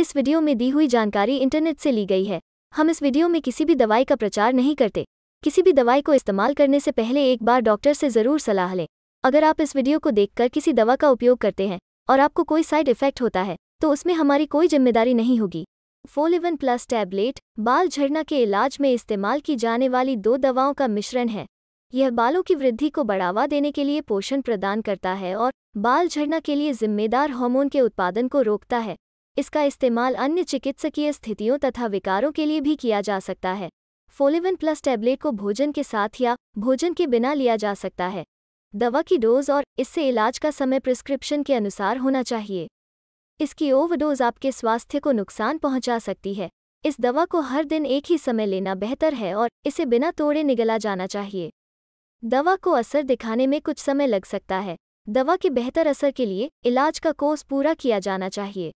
इस वीडियो में दी हुई जानकारी इंटरनेट से ली गई है हम इस वीडियो में किसी भी दवाई का प्रचार नहीं करते किसी भी दवाई को इस्तेमाल करने से पहले एक बार डॉक्टर से ज़रूर सलाह लें अगर आप इस वीडियो को देखकर किसी दवा का उपयोग करते हैं और आपको कोई साइड इफेक्ट होता है तो उसमें हमारी कोई जिम्मेदारी नहीं होगी फोलिवन प्लस टैबलेट बाल झड़ना के इलाज में इस्तेमाल की जाने वाली दो दवाओं का मिश्रण है यह बालों की वृद्धि को बढ़ावा देने के लिए पोषण प्रदान करता है और बाल झड़ना के लिए जिम्मेदार हार्मोन के उत्पादन को रोकता है इसका इस्तेमाल अन्य चिकित्सकीय स्थितियों तथा विकारों के लिए भी किया जा सकता है फोलिवन प्लस टैबलेट को भोजन के साथ या भोजन के बिना लिया जा सकता है दवा की डोज और इससे इलाज का समय प्रिस्क्रिप्शन के अनुसार होना चाहिए इसकी ओवरडोज आपके स्वास्थ्य को नुकसान पहुंचा सकती है इस दवा को हर दिन एक ही समय लेना बेहतर है और इसे बिना तोड़े निगला जाना चाहिए दवा को असर दिखाने में कुछ समय लग सकता है दवा के बेहतर असर के लिए इलाज का कोर्स पूरा किया जाना चाहिए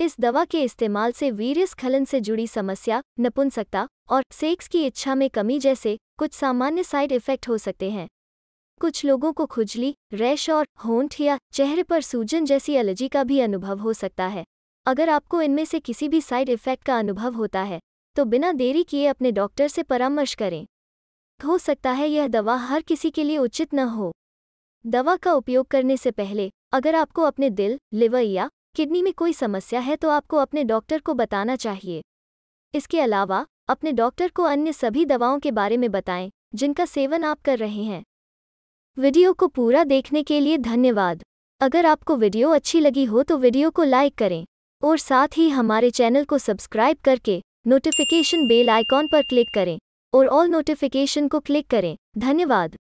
इस दवा के इस्तेमाल से वीरियस खलन से जुड़ी समस्या नपुंसकता और सेक्स की इच्छा में कमी जैसे कुछ सामान्य साइड इफेक्ट हो सकते हैं कुछ लोगों को खुजली रैश और होंठ या चेहरे पर सूजन जैसी एलर्जी का भी अनुभव हो सकता है अगर आपको इनमें से किसी भी साइड इफेक्ट का अनुभव होता है तो बिना देरी किए अपने डॉक्टर से परामर्श करें हो सकता है यह दवा हर किसी के लिए उचित न हो दवा का उपयोग करने से पहले अगर आपको अपने दिल लिवर या किडनी में कोई समस्या है तो आपको अपने डॉक्टर को बताना चाहिए इसके अलावा अपने डॉक्टर को अन्य सभी दवाओं के बारे में बताएं जिनका सेवन आप कर रहे हैं वीडियो को पूरा देखने के लिए धन्यवाद अगर आपको वीडियो अच्छी लगी हो तो वीडियो को लाइक करें और साथ ही हमारे चैनल को सब्सक्राइब करके नोटिफिकेशन बेल आइकॉन पर क्लिक करें और ऑल नोटिफिकेशन को क्लिक करें धन्यवाद